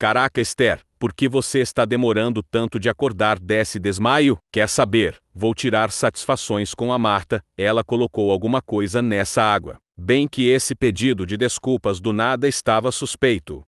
Caraca, Esther, por que você está demorando tanto de acordar desse desmaio? Quer saber? Vou tirar satisfações com a Marta, ela colocou alguma coisa nessa água. Bem que esse pedido de desculpas do nada estava suspeito.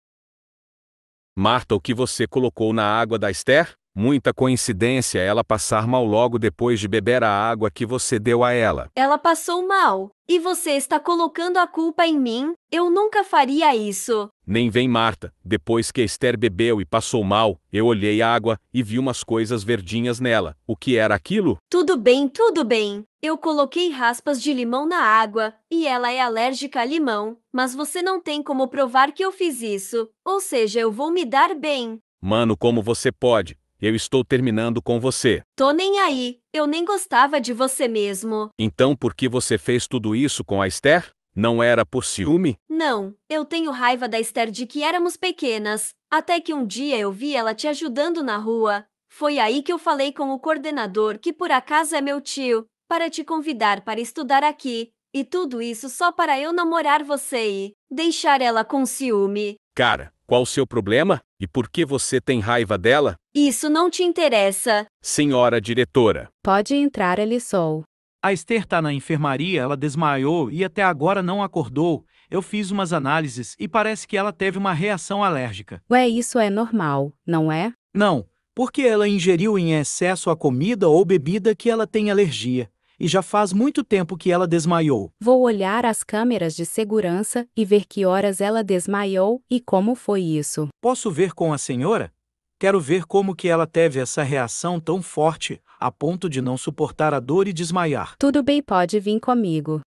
Marta, o que você colocou na água da Esther? Muita coincidência ela passar mal logo depois de beber a água que você deu a ela. Ela passou mal. E você está colocando a culpa em mim? Eu nunca faria isso. Nem vem, Marta. Depois que Esther bebeu e passou mal, eu olhei a água e vi umas coisas verdinhas nela. O que era aquilo? Tudo bem, tudo bem. Eu coloquei raspas de limão na água e ela é alérgica a limão. Mas você não tem como provar que eu fiz isso. Ou seja, eu vou me dar bem. Mano, como você pode? Eu estou terminando com você. Tô nem aí. Eu nem gostava de você mesmo. Então por que você fez tudo isso com a Esther? Não era por ciúme? Não. Eu tenho raiva da Esther de que éramos pequenas. Até que um dia eu vi ela te ajudando na rua. Foi aí que eu falei com o coordenador, que por acaso é meu tio, para te convidar para estudar aqui. E tudo isso só para eu namorar você e deixar ela com ciúme. Cara, qual o seu problema? E por que você tem raiva dela? Isso não te interessa. Senhora diretora. Pode entrar, Elisol. A Esther está na enfermaria, ela desmaiou e até agora não acordou. Eu fiz umas análises e parece que ela teve uma reação alérgica. Ué, isso é normal, não é? Não, porque ela ingeriu em excesso a comida ou bebida que ela tem alergia e já faz muito tempo que ela desmaiou. Vou olhar as câmeras de segurança e ver que horas ela desmaiou e como foi isso. Posso ver com a senhora? Quero ver como que ela teve essa reação tão forte, a ponto de não suportar a dor e desmaiar. Tudo bem, pode vir comigo.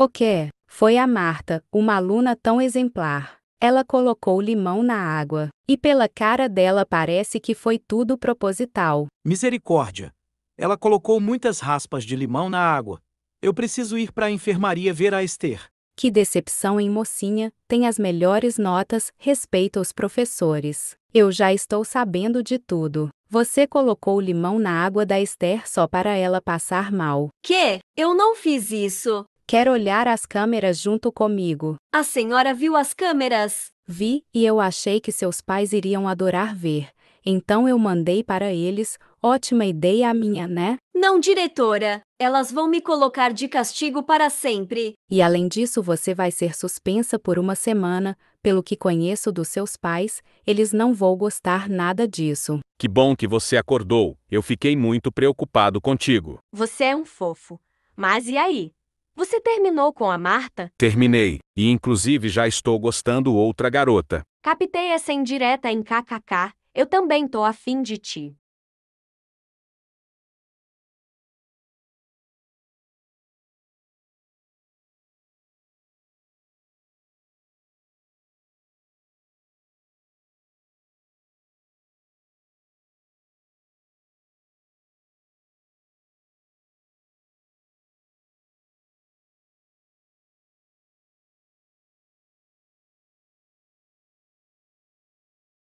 O que? Foi a Marta, uma aluna tão exemplar. Ela colocou limão na água, e pela cara dela parece que foi tudo proposital. Misericórdia! Ela colocou muitas raspas de limão na água. Eu preciso ir para a enfermaria ver a Esther. Que decepção, mocinha? Tem as melhores notas, respeita os professores. Eu já estou sabendo de tudo. Você colocou limão na água da Esther só para ela passar mal. Que? Eu não fiz isso. Quer olhar as câmeras junto comigo? A senhora viu as câmeras? Vi, e eu achei que seus pais iriam adorar ver. Então eu mandei para eles, ótima ideia a minha, né? Não, diretora, elas vão me colocar de castigo para sempre. E além disso, você vai ser suspensa por uma semana. Pelo que conheço dos seus pais, eles não vão gostar nada disso. Que bom que você acordou. Eu fiquei muito preocupado contigo. Você é um fofo. Mas e aí? Você terminou com a Marta? Terminei, e inclusive já estou gostando outra garota. Captei essa indireta em kkk eu também tô afim de ti.